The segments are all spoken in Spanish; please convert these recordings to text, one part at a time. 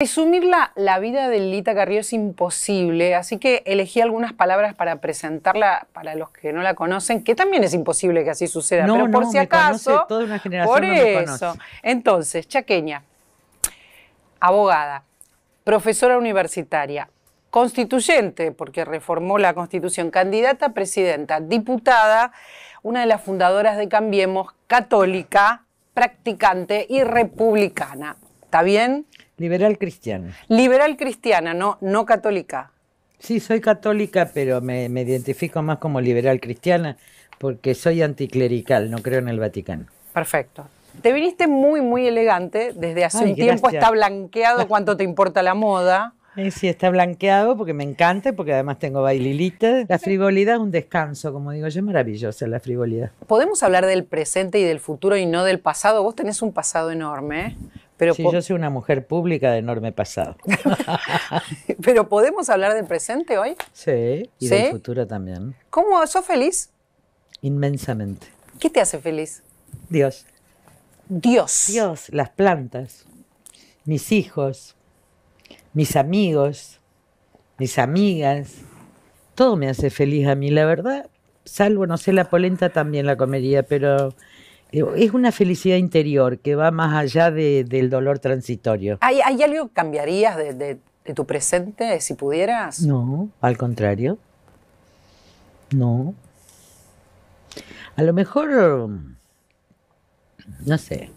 Resumir la, vida de Lita Carrillo es imposible, así que elegí algunas palabras para presentarla para los que no la conocen, que también es imposible que así suceda, pero por si acaso, toda una generación por eso. Entonces, chaqueña, abogada, profesora universitaria, constituyente, porque reformó la constitución, candidata presidenta, diputada, una de las fundadoras de Cambiemos, católica, practicante y republicana. ¿Está bien? Liberal cristiana. Liberal cristiana, no, no católica. Sí, soy católica, pero me, identifico más como liberal cristiana porque soy anticlerical, no creo en el Vaticano. Perfecto. Te viniste muy, muy elegante. Desde hace un tiempo está blanqueado cuánto te importa la moda. Sí, está blanqueado porque me encanta, porque además tengo baililita. La frivolidad es un descanso, como digo yo, es maravillosa la frivolidad. Podemos hablar del presente y del futuro y no del pasado. Vos tenés un pasado enorme, pero sí, yo soy una mujer pública de enorme pasado. Pero podemos hablar del presente hoy. Sí, y del futuro también. ¿Cómo? ¿Sos feliz? Inmensamente. ¿Qué te hace feliz? Dios. Dios. Dios, las plantas, mis hijos, mis amigos, mis amigas. Todo me hace feliz a mí, la verdad. Salvo, no sé, la polenta también la comería, pero eh, es una felicidad interior que va más allá del dolor transitorio. ¿Hay, algo que cambiarías de, tu presente si pudieras? No, al contrario. No. A lo mejor, no sé,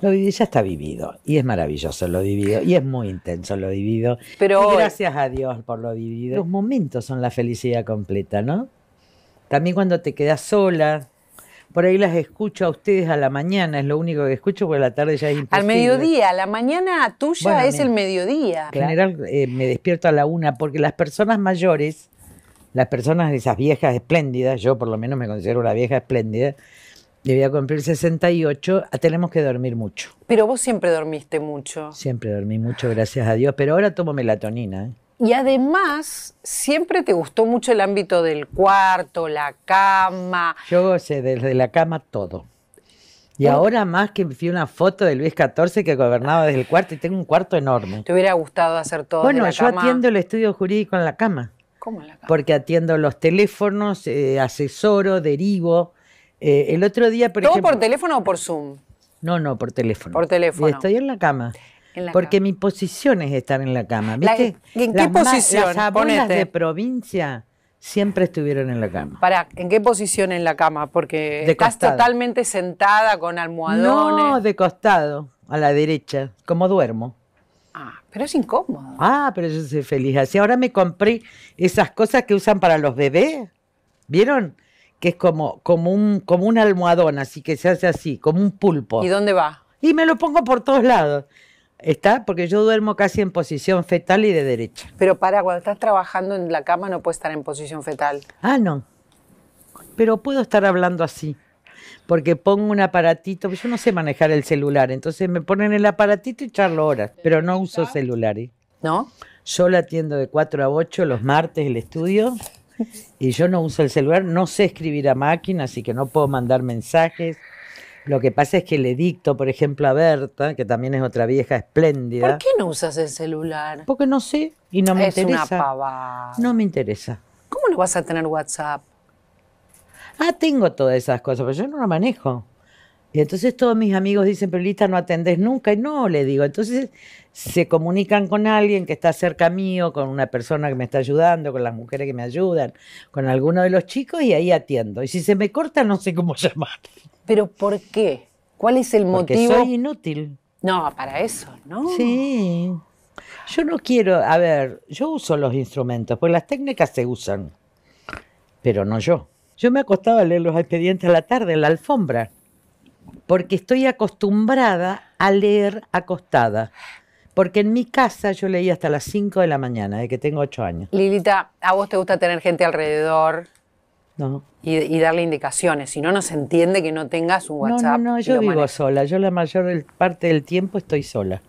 lo ya está vivido y es maravilloso lo vivido y es muy intenso lo vivido. Pero y gracias a Dios por lo vivido. Los momentos son la felicidad completa, ¿no? También cuando te quedas sola, por ahí las escucho a ustedes a la mañana, es lo único que escucho, porque la tarde ya es imposible. Al mediodía, la mañana tuya es el mediodía. En general eh, me despierto a la una, porque las personas mayores, las personas de esas viejas espléndidas, yo por lo menos me considero una vieja espléndida, debía cumplir 68, ah, tenemos que dormir mucho. Pero vos siempre dormiste mucho. Siempre dormí mucho, gracias a Dios, pero ahora tomo melatonina. ¿eh? Y además, siempre te gustó mucho el ámbito del cuarto, la cama. Yo sé desde la cama todo. Y ahora más que fui una foto de Luis XIV que gobernaba desde el cuarto y tengo un cuarto enorme. ¿Te hubiera gustado hacer todo? Bueno, yo atiendo el estudio jurídico en la cama. ¿Cómo en la cama? Porque atiendo los teléfonos, eh, asesoro, derivo. Eh, el otro día, por ¿Todo por teléfono o por Zoom? No, no, por teléfono. Por teléfono. Y estoy en la cama. Porque mi posición es estar en la cama. ¿Viste? ¿En qué posición? Las abuelas de provincia siempre estuvieron en la cama. ¿Para? ¿en qué posición en la cama? Porque estás totalmente sentada con almohadones. No, de costado, a la derecha, como duermo. Ah, pero es incómodo. Ah, pero yo soy feliz así. Ahora me compré esas cosas que usan para los bebés. ¿Vieron? Que es como, como, un, como un almohadón, así que se hace así, como un pulpo. ¿Y dónde va? Y me lo pongo por todos lados. Está, porque yo duermo casi en posición fetal y de derecha. Pero para, cuando estás trabajando en la cama no puedes estar en posición fetal. Ah, no. Pero puedo estar hablando así. Porque pongo un aparatito, yo no sé manejar el celular, entonces me ponen el aparatito y charlo horas, pero no uso celulares. ¿eh? ¿No? Yo la atiendo de 4 a 8 los martes el estudio y yo no uso el celular, no sé escribir a máquina, así que no puedo mandar mensajes, lo que pasa es que le dicto, por ejemplo, a Berta, que también es otra vieja espléndida. ¿Por qué no usas el celular? Porque no sé y no me interesa. una No me interesa. ¿Cómo no vas a tener WhatsApp? Ah, tengo todas esas cosas, pero yo no lo manejo. Y entonces todos mis amigos dicen, pero Lita, no atendés nunca. Y no, le digo. Entonces se comunican con alguien que está cerca mío, con una persona que me está ayudando, con las mujeres que me ayudan, con alguno de los chicos y ahí atiendo. Y si se me corta, no sé cómo llamar. ¿Pero por qué? ¿Cuál es el motivo? Porque soy inútil. No, para eso, ¿no? Sí. Yo no quiero, a ver, yo uso los instrumentos, Pues las técnicas se usan, pero no yo. Yo me acostaba a leer los expedientes a la tarde, en la alfombra porque estoy acostumbrada a leer acostada. Porque en mi casa yo leía hasta las 5 de la mañana, de que tengo 8 años. Lilita, ¿a vos te gusta tener gente alrededor? No. Y, darle indicaciones, si no, no se entiende que no tengas un WhatsApp. No, no, no yo vivo sola, yo la mayor parte del tiempo estoy sola.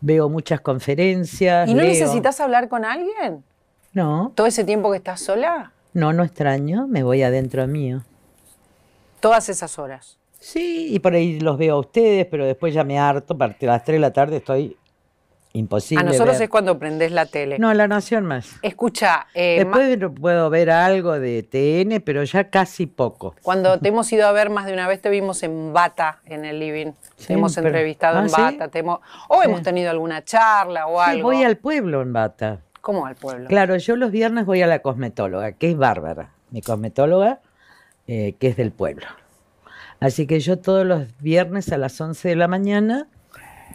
Veo muchas conferencias. ¿Y no necesitas hablar con alguien? No. ¿Todo ese tiempo que estás sola? No, no extraño, me voy adentro mío. Todas esas horas. Sí, y por ahí los veo a ustedes, pero después ya me harto, a las 3 de la tarde estoy imposible. A nosotros es cuando prendés la tele. No, La Nación más. Escucha. Eh, después puedo ver algo de TN, pero ya casi poco. Cuando te hemos ido a ver más de una vez, te vimos en bata en el living. hemos entrevistado en ¿Ah, bata. O hemos tenido alguna charla o algo. voy al pueblo en bata. ¿Cómo al pueblo? Claro, yo los viernes voy a la cosmetóloga, que es Bárbara, mi cosmetóloga, eh, que es del pueblo. Así que yo todos los viernes a las 11 de la mañana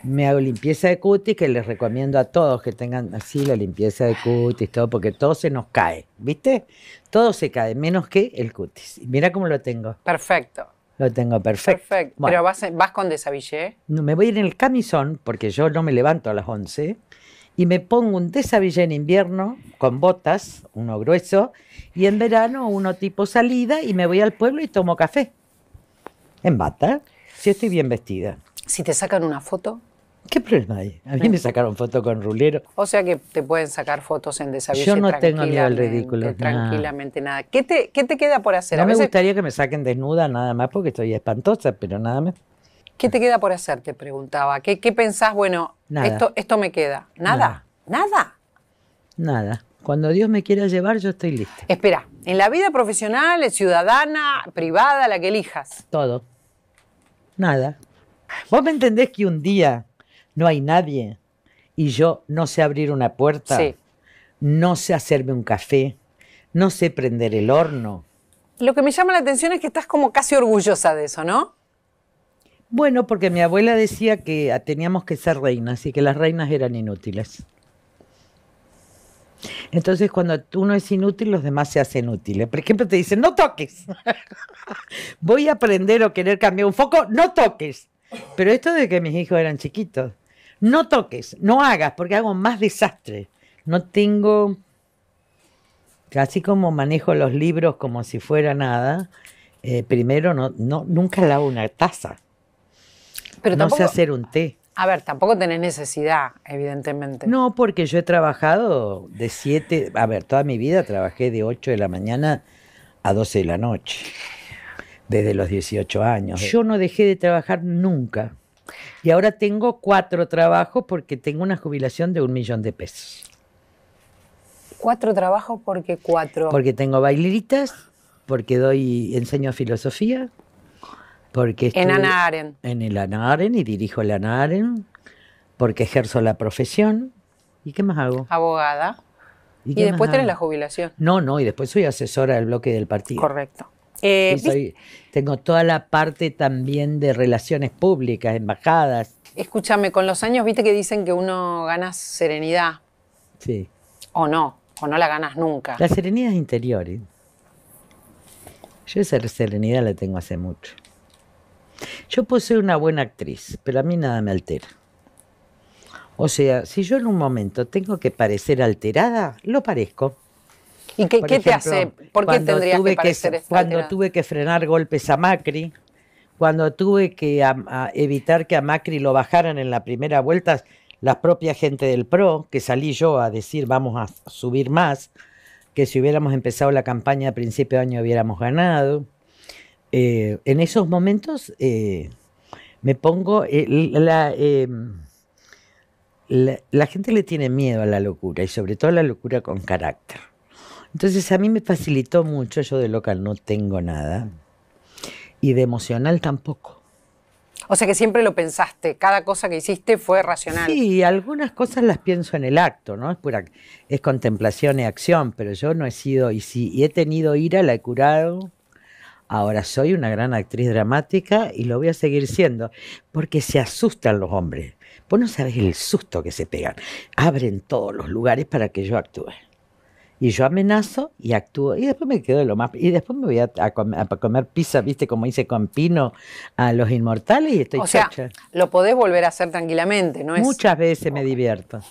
me hago limpieza de cutis, que les recomiendo a todos que tengan así la limpieza de cutis, todo, porque todo se nos cae, ¿viste? Todo se cae, menos que el cutis. Mira cómo lo tengo. Perfecto. Lo tengo perfecto. Perfecto. ¿Pero vas, con desabillé? No, me voy en el camisón, porque yo no me levanto a las 11, y me pongo un desabillé en invierno, con botas, uno grueso, y en verano uno tipo salida, y me voy al pueblo y tomo café en bata, si estoy bien vestida. Si te sacan una foto. ¿Qué problema hay? A mí me sacaron foto con rulero. O sea que te pueden sacar fotos en desabille Yo no tengo miedo al ridículo. Tranquilamente, nada. ¿Qué, te, ¿Qué te, queda por hacer? No A mí me gustaría que me saquen desnuda nada más porque estoy espantosa, pero nada más. ¿Qué te queda por hacer? Te preguntaba. ¿Qué, qué pensás? Bueno, Esto, esto me queda. ¿Nada? Nada. Nada. Cuando Dios me quiera llevar, yo estoy lista. Espera, en la vida profesional, ciudadana, privada, la que elijas. Todo. Nada. ¿Vos me entendés que un día no hay nadie y yo no sé abrir una puerta? No sé hacerme un café, no sé prender el horno. Lo que me llama la atención es que estás como casi orgullosa de eso, ¿no? Bueno, porque mi abuela decía que teníamos que ser reinas y que las reinas eran inútiles. Entonces, cuando uno es inútil, los demás se hacen útiles. Por ejemplo, te dicen, no toques. Voy a aprender o querer cambiar un foco, no toques. Pero esto de que mis hijos eran chiquitos, no toques, no hagas, porque hago más desastre. No tengo, casi como manejo los libros como si fuera nada, eh, primero no, nunca lavo una taza. Pero no sé hacer un té. A ver, tampoco tenés necesidad, evidentemente. No, porque yo he trabajado de siete... a ver, toda mi vida trabajé de 8 de la mañana a 12 de la noche, desde los 18 años. Yo no dejé de trabajar nunca. Y ahora tengo cuatro trabajos porque tengo una jubilación de un millón de pesos. ¿Cuatro trabajos? porque cuatro? Porque tengo baileritas, porque doy, enseño filosofía, porque en Anaren. En el Anaren y dirijo el Anaren, porque ejerzo la profesión. ¿Y qué más hago? Abogada. Y, después tenés la jubilación. No, no, y después soy asesora del bloque del partido. Correcto. Eh, tengo toda la parte también de relaciones públicas, embajadas. Escúchame, con los años viste que dicen que uno gana serenidad. Sí. O no, o no la ganas nunca. La serenidad es interior. ¿eh? Yo esa serenidad la tengo hace mucho. Yo puedo ser una buena actriz, pero a mí nada me altera. O sea, si yo en un momento tengo que parecer alterada, lo parezco. ¿Y qué, te hace? ¿Por qué que parecer Cuando tuve que frenar golpes a Macri, cuando tuve que evitar que a Macri lo bajaran en la primera vuelta, la propia gente del PRO, que salí yo a decir vamos a subir más, que si hubiéramos empezado la campaña a principio de año hubiéramos ganado. Eh, en esos momentos eh, me pongo, eh, em, la, gente le tiene miedo a la locura y sobre todo a la locura con carácter. Entonces a mí me facilitó mucho, yo de local no tengo nada y de emocional tampoco. O sea que siempre lo pensaste, cada cosa que hiciste fue racional. Sí, algunas cosas las pienso en el acto, ¿no? Es pura es contemplación y acción, pero yo no he sido y si he tenido ira la he curado Ahora soy una gran actriz dramática y lo voy a seguir siendo, porque se asustan los hombres. Vos no sabes el susto que se pegan. Abren todos los lugares para que yo actúe. Y yo amenazo y actúo. Y después me quedo lo más. Y después me voy a, comer, pizza, ¿viste? Como hice con Pino a los inmortales y estoy O sea, lo podés volver a hacer tranquilamente, ¿no? Muchas veces me divierto.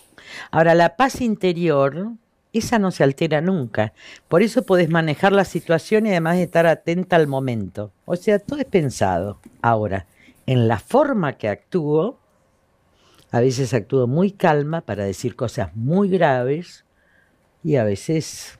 Ahora, la paz interior esa no se altera nunca. Por eso puedes manejar la situación y además estar atenta al momento. O sea, todo es pensado. Ahora, en la forma que actúo, a veces actúo muy calma para decir cosas muy graves y a veces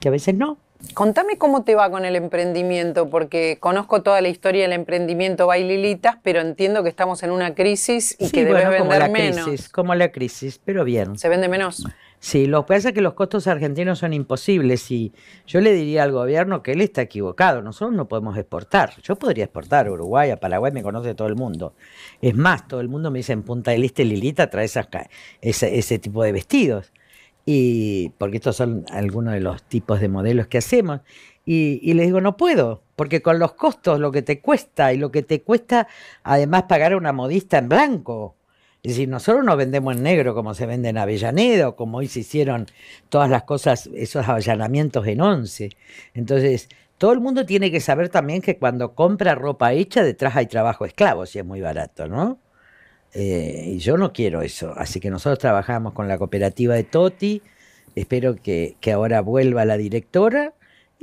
que a veces no. Contame cómo te va con el emprendimiento, porque conozco toda la historia del emprendimiento Baililitas, pero entiendo que estamos en una crisis y que debes vender como la menos. Crisis, como la crisis, pero bien. ¿Se vende menos? Sí, lo que pasa es que los costos argentinos son imposibles y yo le diría al gobierno que él está equivocado. Nosotros no podemos exportar. Yo podría exportar a Uruguay, a Paraguay, me conoce todo el mundo. Es más, todo el mundo me dice en Punta del Este, Lilita trae esas, ese, ese tipo de vestidos. Y porque estos son algunos de los tipos de modelos que hacemos. Y, y, les digo, no puedo, porque con los costos, lo que te cuesta y lo que te cuesta además pagar a una modista en blanco es decir, nosotros no vendemos en negro como se vende en Avellaneda o como hoy se hicieron todas las cosas, esos avallanamientos en once. Entonces, todo el mundo tiene que saber también que cuando compra ropa hecha, detrás hay trabajo esclavo, si es muy barato, ¿no? Eh, y yo no quiero eso. Así que nosotros trabajamos con la cooperativa de Toti. Espero que, que ahora vuelva la directora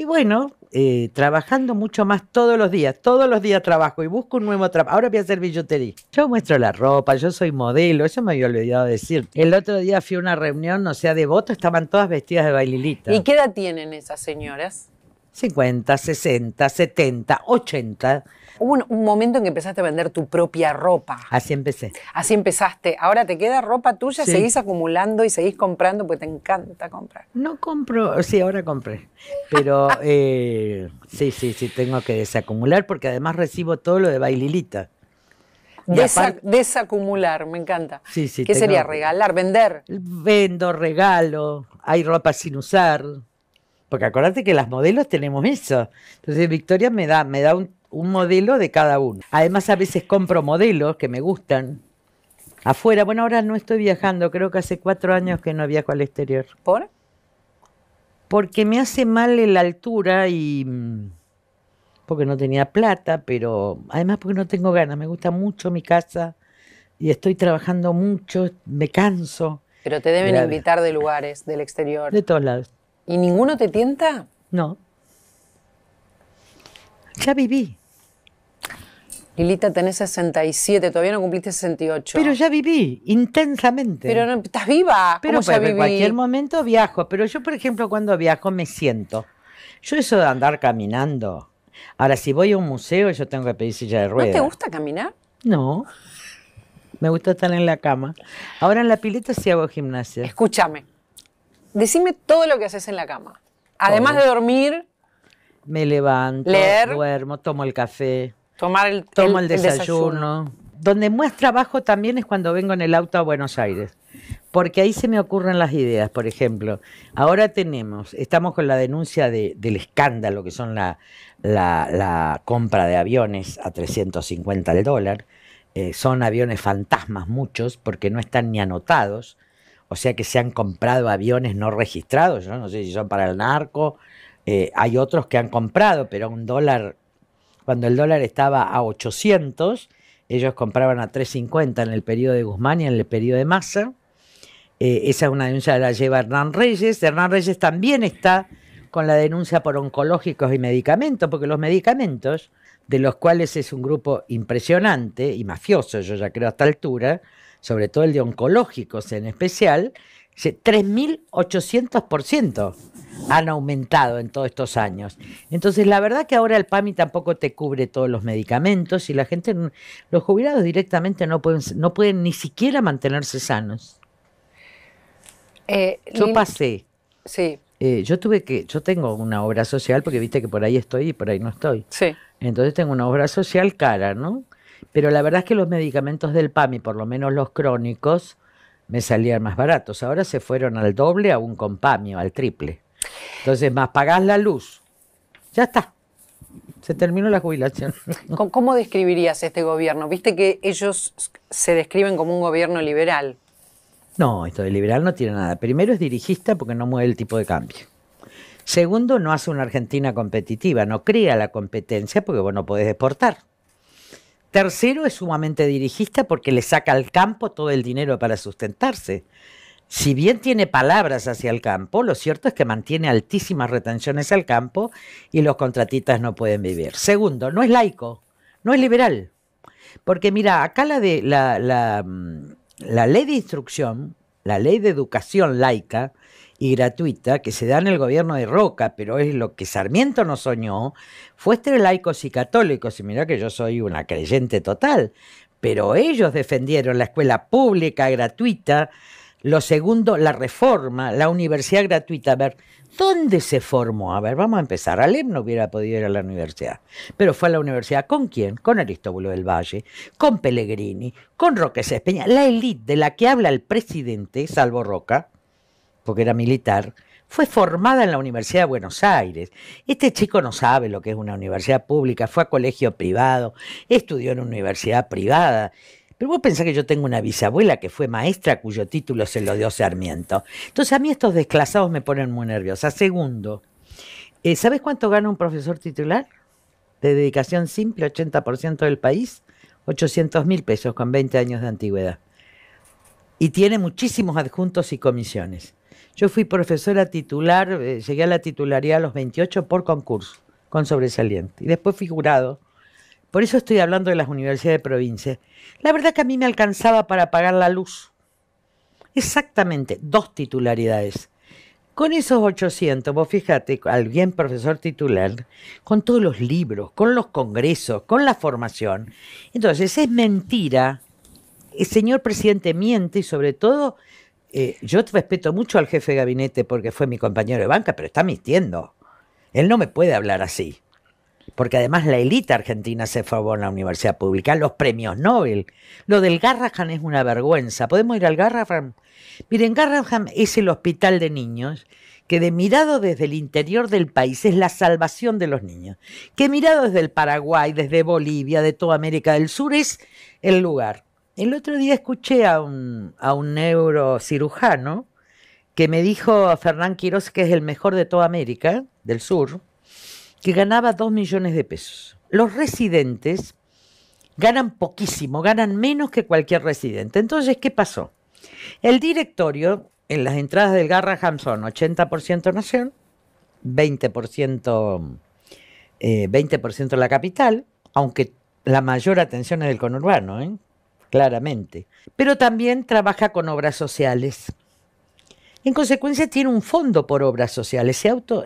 y bueno, eh, trabajando mucho más todos los días, todos los días trabajo y busco un nuevo trabajo. Ahora voy a hacer billutería. Yo muestro la ropa, yo soy modelo, eso me había olvidado decir. El otro día fui a una reunión, no sea, de voto, estaban todas vestidas de baililita. ¿Y qué edad tienen esas señoras? 50, 60, 70, 80. Hubo un, momento en que empezaste a vender tu propia ropa. Así empecé. Así empezaste. Ahora te queda ropa tuya, seguís acumulando y seguís comprando porque te encanta comprar. No compro, sí, ahora compré. Pero eh, sí, sí, sí, tengo que desacumular porque además recibo todo lo de baililita. desacumular, me encanta. Sí, sí, ¿Qué sería? ¿Regalar? ¿Vender? Vendo, regalo, hay ropa sin usar. Porque acordate que las modelos tenemos eso. Entonces Victoria me da, me da un un modelo de cada uno. Además, a veces compro modelos que me gustan afuera. Bueno, ahora no estoy viajando, creo que hace cuatro años que no viajo al exterior. ¿Por? Porque me hace mal la altura y mm, porque no tenía plata, pero además porque no tengo ganas. Me gusta mucho mi casa y estoy trabajando mucho, me canso. Pero te deben invitar de lugares, del exterior. De todos lados. ¿Y ninguno te tienta? No. Ya viví. Lilita, tenés 67, todavía no cumpliste 68. Pero ya viví, intensamente. Pero estás viva. Pero, ¿Cómo ya viví? en cualquier momento viajo. Pero yo, por ejemplo, cuando viajo me siento. Yo eso de andar caminando. Ahora, si voy a un museo, yo tengo que pedir silla de ruedas. ¿No te gusta caminar? No. Me gusta estar en la cama. Ahora en la pileta sí hago gimnasia. Escúchame. Decime todo lo que haces en la cama. Además de dormir, me levanto, duermo, tomo el café. el, tomo el, desayuno. Donde más trabajo también es cuando vengo en el auto a Buenos Aires, porque ahí se me ocurren las ideas, por ejemplo. Ahora tenemos, estamos con la denuncia del escándalo que son la, la, compra de aviones a 350 el dólar. Eh, son aviones fantasmas muchos porque no están ni anotados. O sea que se han comprado aviones no registrados, yo no sé si son para el narco, eh, hay otros que han comprado, pero un dólar, cuando el dólar estaba a 800, ellos compraban a 350 en el periodo de Guzmán y en el periodo de Massa. Eh, esa es una denuncia que la lleva Hernán Reyes. Hernán Reyes también está con la denuncia por oncológicos y medicamentos, porque los medicamentos, de los cuales es un grupo impresionante y mafioso, yo ya creo a esta altura, sobre todo el de oncológicos en especial, 3.800% han aumentado en todos estos años. Entonces, la verdad que ahora el PAMI tampoco te cubre todos los medicamentos y la gente, los jubilados directamente no pueden, no pueden ni siquiera mantenerse sanos. Eh, yo pasé. Sí. Eh, yo tuve que, yo tengo una obra social porque viste que por ahí estoy y por ahí no estoy. Sí. Entonces tengo una obra social cara, ¿no? Pero la verdad es que los medicamentos del PAMI, por lo menos los crónicos, me salían más baratos. Ahora se fueron al doble, a un PAMI o al triple. Entonces, más pagás la luz. Ya está. Se terminó la jubilación. ¿Cómo describirías este gobierno? Viste que ellos se describen como un gobierno liberal. No, esto de liberal no tiene nada. Primero es dirigista porque no mueve el tipo de cambio. Segundo, no hace una Argentina competitiva, no crea la competencia porque vos no podés exportar. Tercero, es sumamente dirigista porque le saca al campo todo el dinero para sustentarse si bien tiene palabras hacia el campo, lo cierto es que mantiene altísimas retenciones al campo y los contratistas no pueden vivir. Segundo, no es laico, no es liberal. Porque mira, acá la, de, la, mm, la ley de instrucción, la ley de educación laica y gratuita que se da en el gobierno de Roca, pero es lo que Sarmiento no soñó, fue entre laicos y católicos. Y mira que yo soy una creyente total, pero ellos defendieron la escuela pública gratuita lo segundo, la reforma, la universidad gratuita. A ver, ¿dónde se formó? A ver, vamos a empezar. Alem no hubiera podido ir a la universidad, pero fue a la universidad. ¿Con quién? Con Aristóbulo del Valle, con Pellegrini, con Roque Espeña. La élite de la que habla el presidente, salvo Roca, porque era militar, fue formada en la Universidad de Buenos Aires. Este chico no sabe lo que es una universidad pública, fue a colegio privado, estudió en una universidad privada. Pero vos pensás que yo tengo una bisabuela que fue maestra cuyo título se lo dio Sarmiento. Entonces a mí estos desclasados me ponen muy nerviosa. Segundo, eh, ¿sabés ¿sabes cuánto gana un profesor titular? De dedicación simple, 80% del país, 800 mil pesos con 20 años de antigüedad. Y tiene muchísimos adjuntos y comisiones. Yo fui profesora titular, eh, llegué a la titularía a los 28 por concurso, con sobresaliente. Y después figurado... Por eso estoy hablando de las universidades de provincia. La verdad que a mí me alcanzaba para pagar la luz. Exactamente, dos titularidades. Con esos 800, vos fíjate, al bien profesor titular, con todos los libros, con los congresos, con la formación. Entonces, es mentira. El señor presidente miente y sobre todo, eh, yo respeto mucho al jefe de gabinete porque fue mi compañero de banca, pero está mintiendo. Él no me puede hablar así porque además la élite argentina se formó en la universidad pública, los premios Nobel. Lo del Garrahan es una vergüenza. ¿Podemos ir al Garrahan? Miren, Garrahan es el hospital de niños que de mirado desde el interior del país es la salvación de los niños, que mirado desde el Paraguay, desde Bolivia, de toda América del Sur es el lugar. El otro día escuché a un, a un neurocirujano que me dijo a Fernán Quiroz que es el mejor de toda América del Sur, que ganaba 2 millones de pesos. Los residentes ganan poquísimo, ganan menos que cualquier residente. Entonces, ¿qué pasó? El directorio, en las entradas del Garraham son 80% Nación, 20%, eh, la capital, aunque la mayor atención es del conurbano, ¿eh? claramente. Pero también trabaja con obras sociales. En consecuencia, tiene un fondo por obras sociales. Ese auto,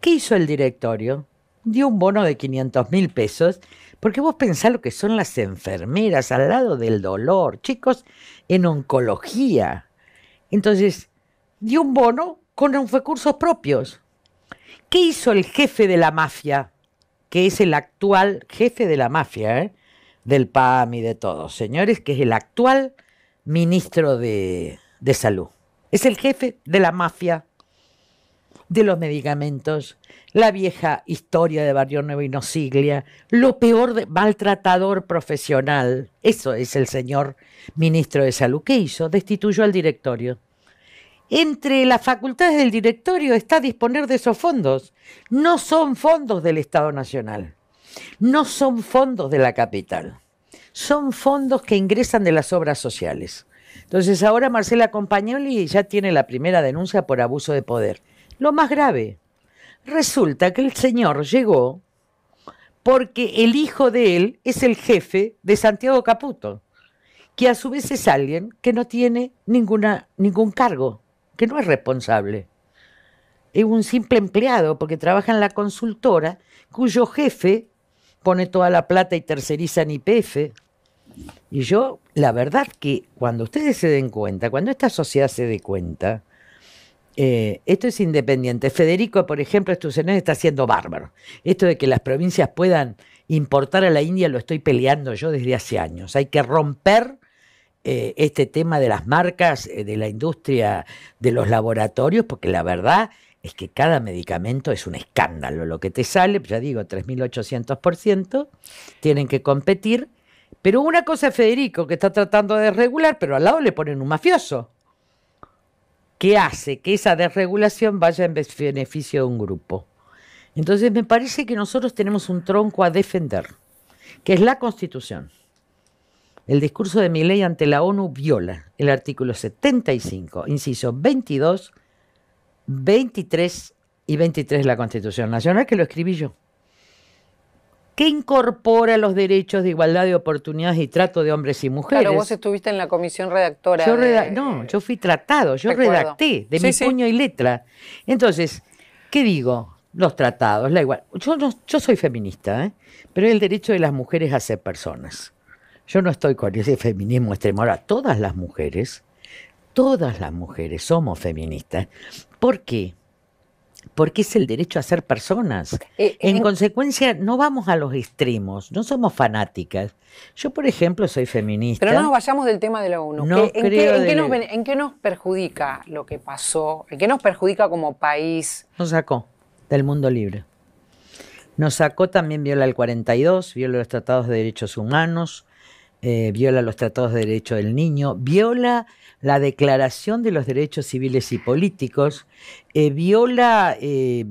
¿Qué hizo el directorio? Dio un bono de 500 mil pesos, porque vos pensás lo que son las enfermeras al lado del dolor, chicos, en oncología. Entonces, dio un bono con recursos propios. ¿Qué hizo el jefe de la mafia? Que es el actual jefe de la mafia, ¿eh? del PAM y de todos, señores, que es el actual ministro de, de Salud. Es el jefe de la mafia de los medicamentos, la vieja historia de Barrio Nuevo y nosiglia, lo peor maltratador profesional. Eso es el señor ministro de Salud. que hizo? Destituyó al directorio. Entre las facultades del directorio está disponer de esos fondos. No son fondos del Estado Nacional, no son fondos de la capital, son fondos que ingresan de las obras sociales. Entonces ahora Marcela Compañoli ya tiene la primera denuncia por abuso de poder. Lo más grave, resulta que el señor llegó porque el hijo de él es el jefe de Santiago Caputo, que a su vez es alguien que no tiene ninguna, ningún cargo, que no es responsable. Es un simple empleado porque trabaja en la consultora cuyo jefe pone toda la plata y terceriza en IPF. Y yo, la verdad que cuando ustedes se den cuenta, cuando esta sociedad se dé cuenta, eh, esto es independiente. Federico, por ejemplo, está siendo bárbaro. Esto de que las provincias puedan importar a la India lo estoy peleando yo desde hace años. Hay que romper eh, este tema de las marcas, eh, de la industria, de los laboratorios, porque la verdad es que cada medicamento es un escándalo. Lo que te sale, ya digo, 3.800%, tienen que competir. Pero una cosa Federico, que está tratando de regular, pero al lado le ponen un mafioso que hace que esa desregulación vaya en beneficio de un grupo. Entonces me parece que nosotros tenemos un tronco a defender, que es la Constitución. El discurso de mi ley ante la ONU viola el artículo 75, inciso 22, 23 y 23 de la Constitución Nacional, que lo escribí yo. ¿Qué incorpora los derechos de igualdad de oportunidades y trato de hombres y mujeres. Claro, vos estuviste en la comisión redactora. Yo no, yo fui tratado, yo redacté de mi puño y letra. Entonces, ¿qué digo? Los tratados, la igual. Yo, yo soy feminista, ¿eh? pero es el derecho de las mujeres a ser personas. Yo no estoy con ese feminismo extremo. Ahora, todas las mujeres, todas las mujeres somos feministas. ¿Por qué? porque es el derecho a ser personas. Eh, eh, en, eh. consecuencia, no vamos a los extremos, no somos fanáticas. Yo, por ejemplo, soy feminista. Pero no nos vayamos del tema de la ONU. ¿En, qué, nos, perjudica lo que pasó? ¿En qué nos perjudica como país? Nos sacó del mundo libre. Nos sacó también, viola el 42, viola los tratados de derechos humanos, viola los tratados de derecho del niño, viola la Declaración de los Derechos Civiles y Políticos, eh, viola, eh,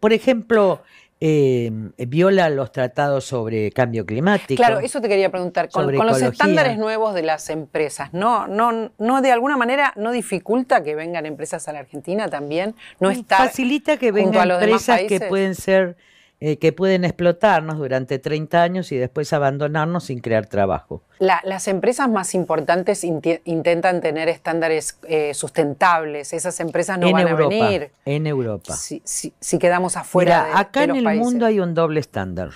por ejemplo, eh, viola los tratados sobre cambio climático. Claro, eso te quería preguntar. Con, los estándares nuevos de las empresas, ¿no, ¿no, no, de alguna manera no dificulta que vengan empresas a la Argentina también? No está Facilita que vengan empresas que pueden ser eh, que pueden explotarnos durante 30 años y después abandonarnos sin crear trabajo. las empresas más importantes intentan tener estándares eh, sustentables. Esas empresas no van a venir. En Europa. Si, quedamos afuera. de, acá en el mundo hay un doble estándar.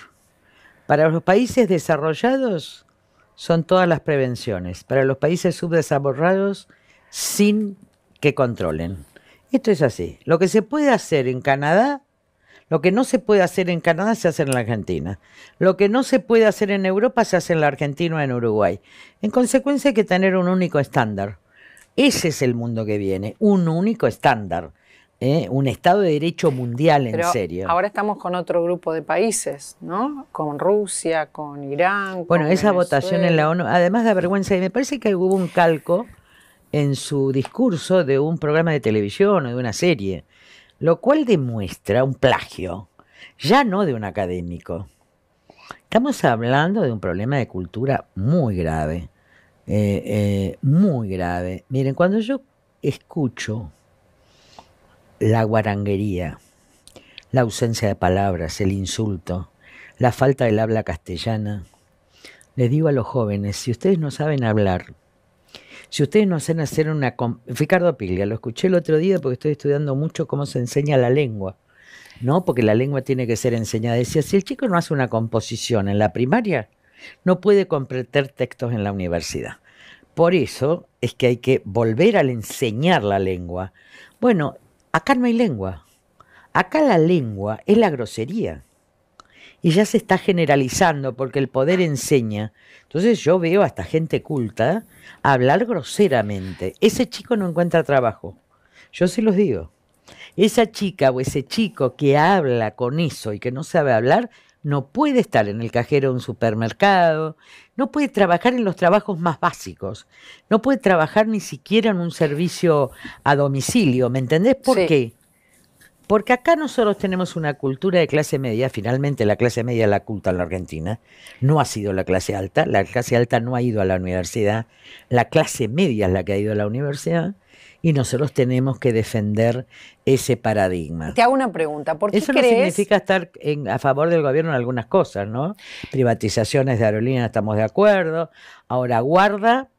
Para los países desarrollados son todas las prevenciones. Para los países subdesarrollados, sin que controlen. Esto es así. Lo que se puede hacer en Canadá lo que no se puede hacer en Canadá se hace en la Argentina. Lo que no se puede hacer en Europa se hace en la Argentina o en Uruguay. En consecuencia hay que tener un único estándar. Ese es el mundo que viene, un único estándar. ¿eh? Un Estado de Derecho mundial, en Pero serio. Ahora estamos con otro grupo de países, ¿no? Con Rusia, con Irán. Bueno, esa votación en la ONU, además de vergüenza, y me parece que hubo un calco en su discurso de un programa de televisión o de una serie lo cual demuestra un plagio, ya no de un académico. Estamos hablando de un problema de cultura muy grave, eh, eh, muy grave. Miren, cuando yo escucho la guaranguería, la ausencia de palabras, el insulto, la falta del habla castellana, les digo a los jóvenes, si ustedes no saben hablar, si ustedes no hacen hacer una... Ricardo Piglia, lo escuché el otro día porque estoy estudiando mucho cómo se enseña la lengua, ¿no? Porque la lengua tiene que ser enseñada. Decía, si el chico no hace una composición en la primaria, no puede comprender textos en la universidad. Por eso es que hay que volver a enseñar la lengua. Bueno, acá no hay lengua. Acá la lengua es la grosería y ya se está generalizando porque el poder enseña. Entonces yo veo a esta gente culta hablar groseramente. Ese chico no encuentra trabajo. Yo se los digo. Esa chica o ese chico que habla con eso y que no sabe hablar, no puede estar en el cajero de un supermercado, no puede trabajar en los trabajos más básicos, no puede trabajar ni siquiera en un servicio a domicilio, ¿me entendés? ¿Por qué? Porque acá nosotros tenemos una cultura de clase media, finalmente la clase media la culta en la Argentina, no ha sido la clase alta, la clase alta no ha ido a la universidad, la clase media es la que ha ido a la universidad, y nosotros tenemos que defender ese paradigma. Te hago una pregunta, ¿por qué Eso significa estar a favor del gobierno en algunas cosas, ¿no? Privatizaciones de aerolíneas estamos de acuerdo. Ahora guarda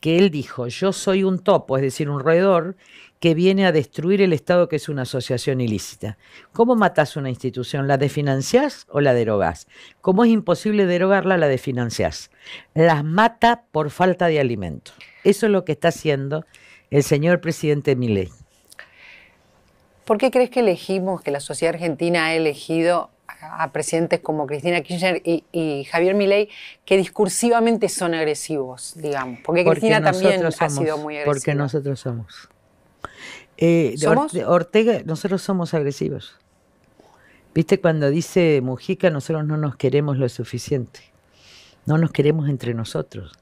que él dijo, "Yo soy un topo, es decir, un roedor que viene a destruir el Estado, que es una asociación ilícita. ¿Cómo matás una institución? ¿La desfinanciás o la derogás? Como es imposible derogarla, la desfinanciás. Las mata por falta de alimento. Eso es lo que está haciendo el señor presidente Milei. ¿Por qué crees que elegimos, que la sociedad argentina ha elegido a presidentes como Cristina Kirchner y, Javier Milei que discursivamente son agresivos, digamos, porque, Cristina también nos ha sido muy agresiva. Porque nosotros somos. Eh, ¿Somos? Ortega, nosotros somos agresivos. ¿Viste cuando dice Mujica, nosotros no nos queremos lo suficiente? No nos queremos entre nosotros.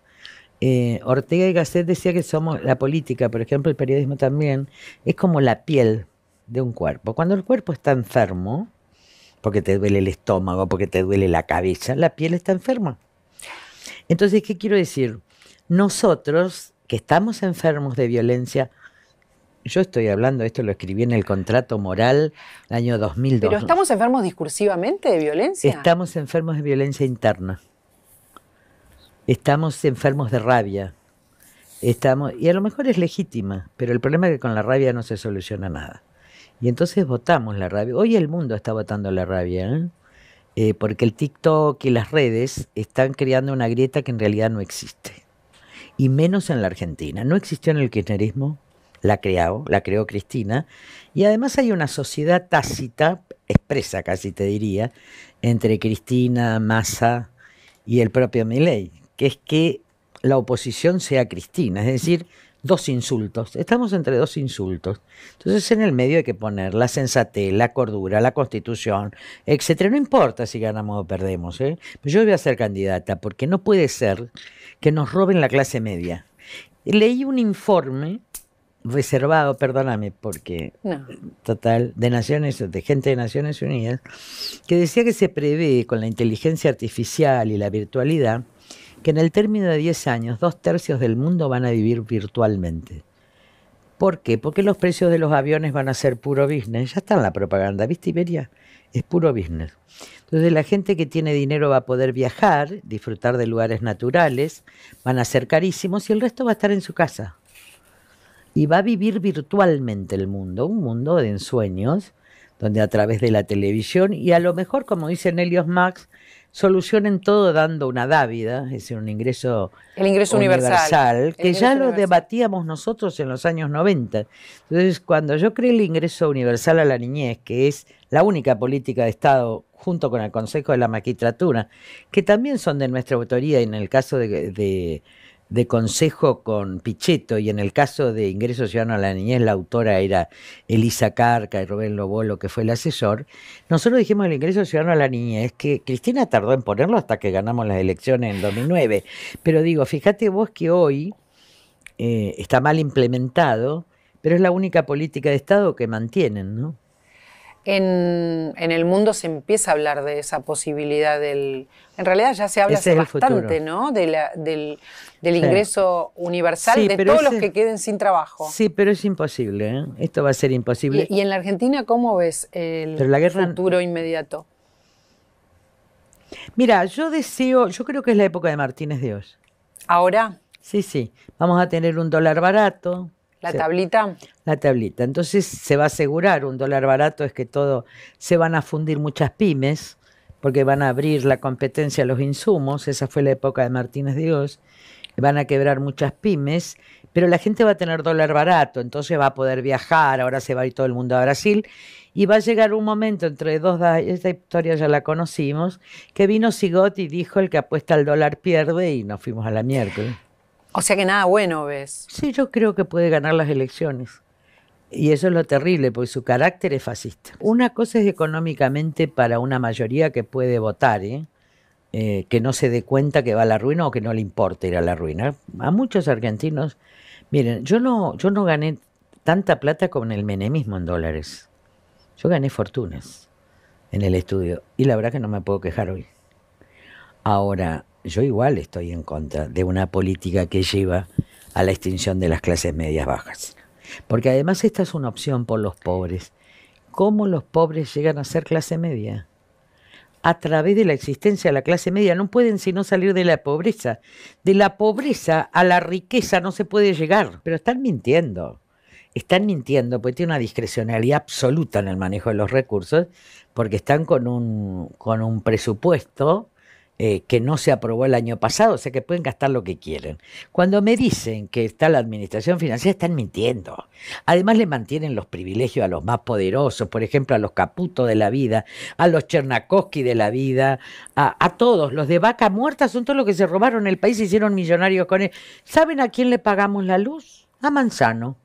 Eh, Ortega y Gasset decía que somos la política, por ejemplo, el periodismo también, es como la piel de un cuerpo. Cuando el cuerpo está enfermo, porque te duele el estómago, porque te duele la cabeza, la piel está enferma. Entonces, ¿qué quiero decir? Nosotros, que estamos enfermos de violencia, yo estoy hablando, esto lo escribí en el contrato moral año 2002. Pero estamos enfermos discursivamente de violencia. Estamos enfermos de violencia interna. Estamos enfermos de rabia. Estamos, y a lo mejor es legítima, pero el problema es que con la rabia no se soluciona nada. Y entonces votamos la rabia. Hoy el mundo está votando la rabia, ¿eh? Eh, porque el TikTok y las redes están creando una grieta que en realidad no existe. Y menos en la Argentina. No existió en el kirchnerismo, la la creó Cristina, y además hay una sociedad tácita, expresa casi te diría, entre Cristina, Massa y el propio Milei, que es que la oposición sea Cristina, es decir, dos insultos. Estamos entre dos insultos. Entonces en el medio hay que poner la sensatez, la cordura, la constitución, etcétera. No importa si ganamos o perdemos. ¿eh? yo voy a ser candidata porque no puede ser que nos roben la clase media. Leí un informe reservado, perdóname, porque total, de Naciones, de gente de Naciones Unidas, que decía que se prevé con la inteligencia artificial y la virtualidad que en el término de 10 años dos tercios del mundo van a vivir virtualmente. ¿Por qué? Porque los precios de los aviones van a ser puro business. Ya está en la propaganda, ¿viste Iberia? Es puro business. Entonces la gente que tiene dinero va a poder viajar, disfrutar de lugares naturales, van a ser carísimos y el resto va a estar en su casa y va a vivir virtualmente el mundo, un mundo de ensueños, donde a través de la televisión y a lo mejor, como dice Nelios Max, solucionen todo dando una dávida, es decir, un ingreso, el ingreso universal, que ya lo debatíamos nosotros en los años 90. Entonces, cuando yo creé el ingreso universal a la niñez, que es la única política de Estado junto con el Consejo de la Magistratura, que también son de nuestra autoría en el caso de de consejo con Pichetto y en el caso de Ingreso Ciudadano a la Niñez la autora era Elisa Carca y Rubén Lobolo que fue el asesor, nosotros dijimos el Ingreso Ciudadano a la Niñez que Cristina tardó en ponerlo hasta que ganamos las elecciones en 2009, pero digo, fíjate vos que hoy eh, está mal implementado, pero es la única política de Estado que mantienen, ¿no? en, el mundo se empieza a hablar de esa posibilidad del... En realidad ya se habla bastante, ¿no? del, ingreso universal de todos los que queden sin trabajo. Sí, pero es imposible, ¿eh? Esto va a ser imposible. Y, en la Argentina cómo ves el futuro inmediato? Mira, yo deseo, yo creo que es la época de Martínez de Hoy. ¿Ahora? Sí, sí. Vamos a tener un dólar barato, ¿La tablita? La tablita. Entonces se va a asegurar, un dólar barato es que todo, se van a fundir muchas pymes, porque van a abrir la competencia a los insumos, esa fue la época de Martínez Dios, van a quebrar muchas pymes, pero la gente va a tener dólar barato, entonces va a poder viajar, ahora se va a ir todo el mundo a Brasil, y va a llegar un momento entre dos, esta historia ya la conocimos, que vino Sigot y dijo el que apuesta al dólar pierde y nos fuimos a la miércoles. O sea que nada bueno ves. Sí, yo creo que puede ganar las elecciones. Y eso es lo terrible, porque su carácter es fascista. Una cosa es económicamente para una mayoría que puede votar, ¿eh? Eh, que no se dé cuenta que va a la ruina o que no le importa ir a la ruina. A muchos argentinos, miren, yo no, yo no gané tanta plata en el menemismo en dólares. Yo gané fortunas en el estudio y la verdad que no me puedo quejar hoy. Ahora, yo igual estoy en contra de una política que lleva a la extinción de las clases medias bajas. Porque además esta es una opción por los pobres. ¿Cómo los pobres llegan a ser clase media? A través de la existencia de la clase media. No pueden sino salir de la pobreza. De la pobreza a la riqueza no se puede llegar. Pero están mintiendo. Están mintiendo porque tienen una discrecionalidad absoluta en el manejo de los recursos, porque están con un, con un presupuesto eh, que no se aprobó el año pasado, o sea que pueden gastar lo que quieren. Cuando me dicen que está la administración financiera, están mintiendo. Además le mantienen los privilegios a los más poderosos, por ejemplo, a los caputos de la vida, a los Chernakovsky de la vida, a, a todos. Los de vaca muerta son todos los que se robaron el país y se hicieron millonarios con él. ¿Saben a quién le pagamos la luz? A Manzano.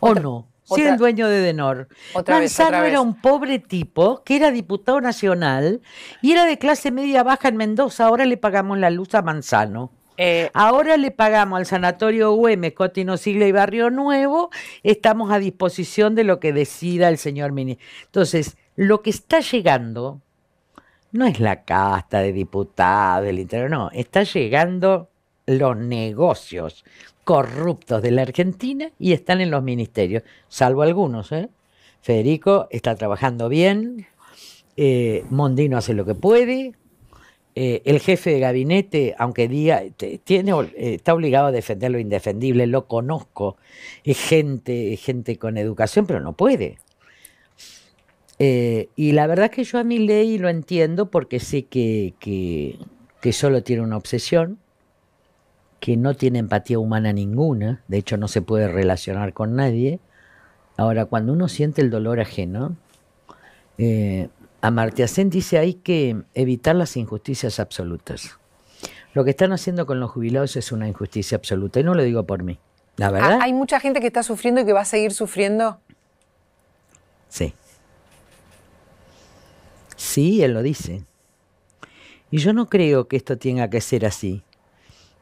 ¿O no? Sí, el dueño de Denor. Manzano era un pobre tipo que era diputado nacional y era de clase media baja en Mendoza. Ahora le pagamos la luz a Manzano. Eh, Ahora le pagamos al Sanatorio UM, Cotino Sigla y Barrio Nuevo. Estamos a disposición de lo que decida el señor ministro. Entonces, lo que está llegando no es la casta de diputados del interior, no. Está llegando los negocios corruptos de la Argentina y están en los ministerios, salvo algunos. ¿eh? Federico está trabajando bien, eh, Mondino hace lo que puede, eh, el jefe de gabinete, aunque diga, tiene, está obligado a defender lo indefendible, lo conozco, es gente, gente con educación, pero no puede. y la verdad es que yo a mi ley lo entiendo porque sé que, que solo tiene una obsesión, que no tiene empatía humana ninguna, de hecho no se puede relacionar con nadie. Ahora, cuando uno siente el dolor ajeno, eh, Amartya Sen dice hay que evitar las injusticias absolutas. Lo que están haciendo con los jubilados es una injusticia absoluta, y no lo digo por mí. La ah, verdad. ¿Hay mucha gente que está sufriendo y que va a seguir sufriendo? Sí. Sí, él lo dice. Y yo no creo que esto tenga que ser así.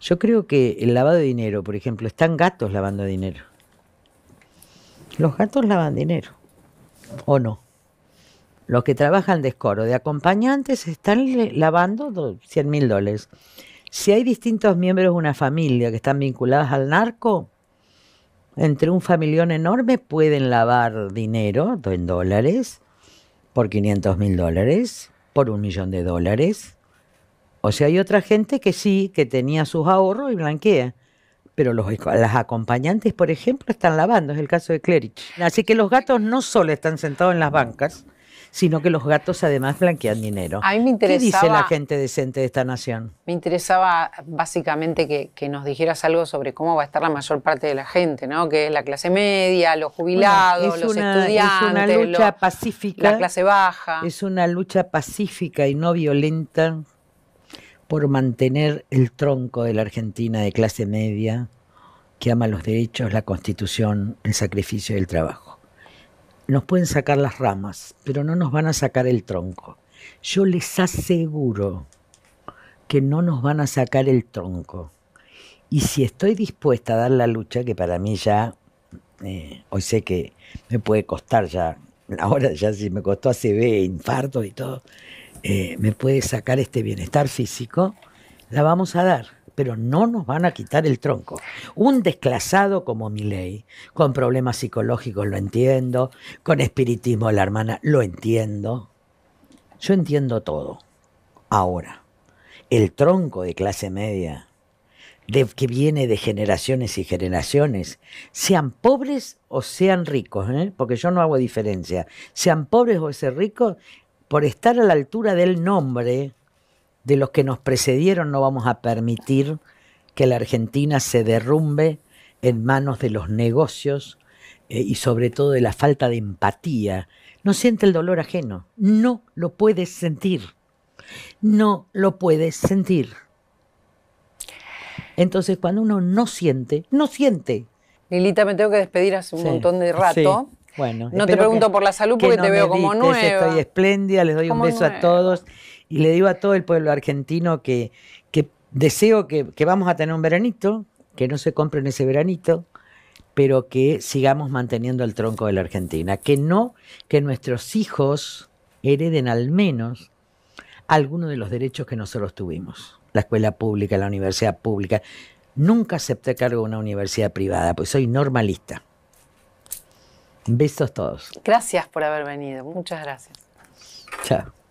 Yo creo que el lavado de dinero, por ejemplo, están gatos lavando dinero. Los gatos lavan dinero, ¿o no? Los que trabajan de escoro, de acompañantes, están lavando 100 mil dólares. Si hay distintos miembros de una familia que están vinculados al narco, entre un familión enorme pueden lavar dinero en dólares, por 500 mil dólares, por un millón de dólares, o sea, hay otra gente que sí, que tenía sus ahorros y blanquea. Pero los, las acompañantes, por ejemplo, están lavando, es el caso de Clerich. Así que los gatos no solo están sentados en las bancas, sino que los gatos además blanquean dinero. A mí me interesaba, ¿Qué dice la gente decente de esta nación? Me interesaba básicamente que, nos dijeras algo sobre cómo va a estar la mayor parte de la gente, ¿no? Que es la clase media, los jubilados, los estudiantes. Es una lucha pacífica. La clase baja. Es una lucha pacífica y no violenta por mantener el tronco de la Argentina de clase media que ama los derechos, la constitución, el sacrificio y el trabajo. Nos pueden sacar las ramas, pero no nos van a sacar el tronco. Yo les aseguro que no nos van a sacar el tronco. Y si estoy dispuesta a dar la lucha, que para mí ya, eh, hoy sé que me puede costar ya, ahora ya si me costó ve infarto y todo, eh, me puede sacar este bienestar físico, la vamos a dar, pero no nos van a quitar el tronco. Un desclasado como Miley, con problemas psicológicos lo entiendo, con espiritismo la hermana lo entiendo. Yo entiendo todo. Ahora, el tronco de clase media, de, que viene de generaciones y generaciones, sean pobres o sean ricos, ¿eh? porque yo no hago diferencia, sean pobres o sean ricos, por estar a la altura del nombre de los que nos precedieron, no vamos a permitir que la Argentina se derrumbe en manos de los negocios eh, y sobre todo de la falta de empatía. No siente el dolor ajeno, no lo puedes sentir, no lo puedes sentir. Entonces, cuando uno no siente, no siente. Lilita, me tengo que despedir hace un montón de rato no te pregunto por la salud porque te veo como nueva. Estoy espléndida, les doy un beso a todos y le digo a todo el pueblo argentino que, deseo que, vamos a tener un veranito, que no se compren ese veranito, pero que sigamos manteniendo el tronco de la Argentina, que no, que nuestros hijos hereden al menos algunos de los derechos que nosotros tuvimos. La escuela pública, la universidad pública. Nunca acepté cargo de una universidad privada, pues soy normalista. Besos todos. Gracias por haber venido. Muchas gracias. Chao.